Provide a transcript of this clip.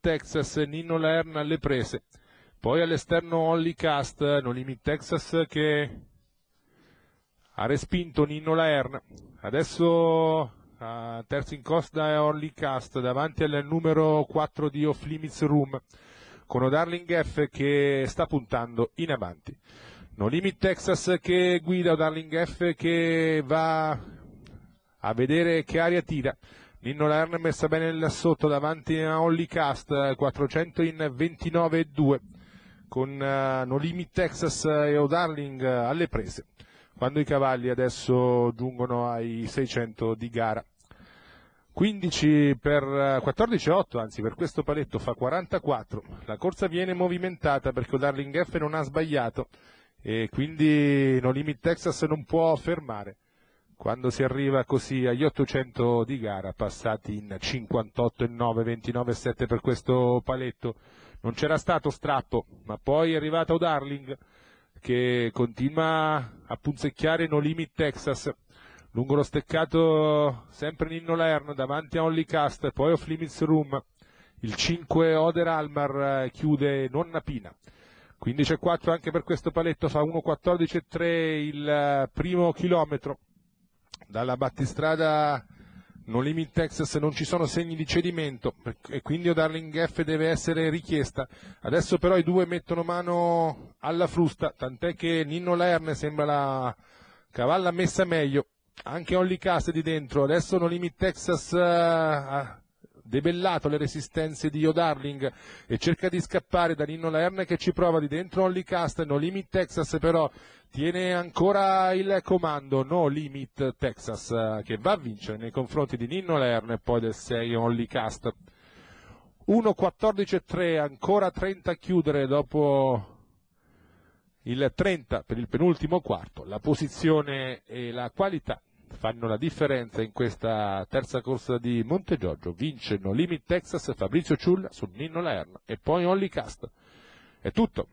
Texas, Nino Lerna alle prese. Poi all'esterno Holly Cast, No Limit Texas che ha respinto Nino Lerna. Adesso a terzo in costa è Holly Cast davanti al numero 4 di Off Limits Room con Odarling F che sta puntando in avanti. No Limit Texas che guida Odarling F che va a vedere che aria tira. Nino Lern messa bene là sotto davanti a Holly Cast 400 in 29,2 con uh, No Limit Texas eh, e O'Darling eh, alle prese quando i cavalli adesso giungono ai 600 di gara 15 per 14,8 anzi per questo paletto fa 44 la corsa viene movimentata perché O'Darling F non ha sbagliato e quindi No Limit Texas non può fermare quando si arriva così agli 800 di gara passati in 58,9, 29,7 per questo paletto. Non c'era stato strappo, ma poi è arrivata Darling che continua a punzecchiare No Limit Texas. Lungo lo steccato sempre Nino Lern davanti a Only Cast, poi Off Limits Room. Il 5 Oder Almar eh, chiude Nonna Pina. 15,4 anche per questo paletto fa 1,14,3 il eh, primo chilometro dalla battistrada non limit Texas non ci sono segni di cedimento e quindi Darling F deve essere richiesta. Adesso però i due mettono mano alla frusta, tant'è che Nino Lerne sembra la cavalla messa meglio. Anche Olly Cassidy dentro, adesso non limit Texas uh, debellato le resistenze di Io Darling e cerca di scappare da Nino Lern che ci prova di dentro Only Cast, No Limit Texas però tiene ancora il comando No Limit Texas che va a vincere nei confronti di Nino Lern e poi del 6 Only Cast. 1.14.3, ancora 30 a chiudere dopo il 30 per il penultimo quarto, la posizione e la qualità fanno la differenza in questa terza corsa di Montegiorgio. Vince No Limit Texas Fabrizio Ciulla su Nino Laerna e poi Only Cast. È tutto.